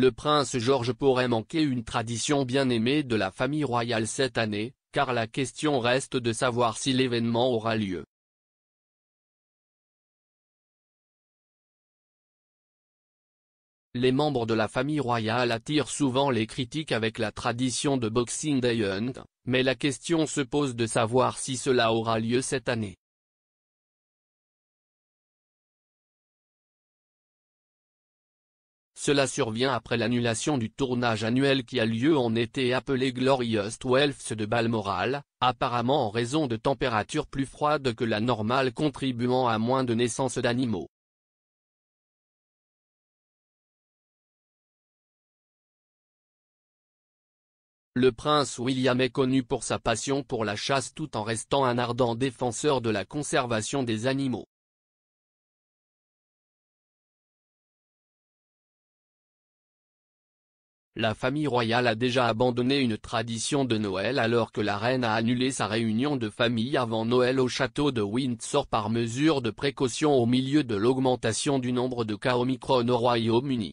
le prince George pourrait manquer une tradition bien aimée de la famille royale cette année, car la question reste de savoir si l'événement aura lieu. Les membres de la famille royale attirent souvent les critiques avec la tradition de Boxing Day Hunt, mais la question se pose de savoir si cela aura lieu cette année. Cela survient après l'annulation du tournage annuel qui a lieu en été appelé Glorious Twelfths de Balmoral, apparemment en raison de températures plus froides que la normale contribuant à moins de naissances d'animaux. Le prince William est connu pour sa passion pour la chasse tout en restant un ardent défenseur de la conservation des animaux. La famille royale a déjà abandonné une tradition de Noël alors que la reine a annulé sa réunion de famille avant Noël au château de Windsor par mesure de précaution au milieu de l'augmentation du nombre de cas Omicron au Royaume-Uni.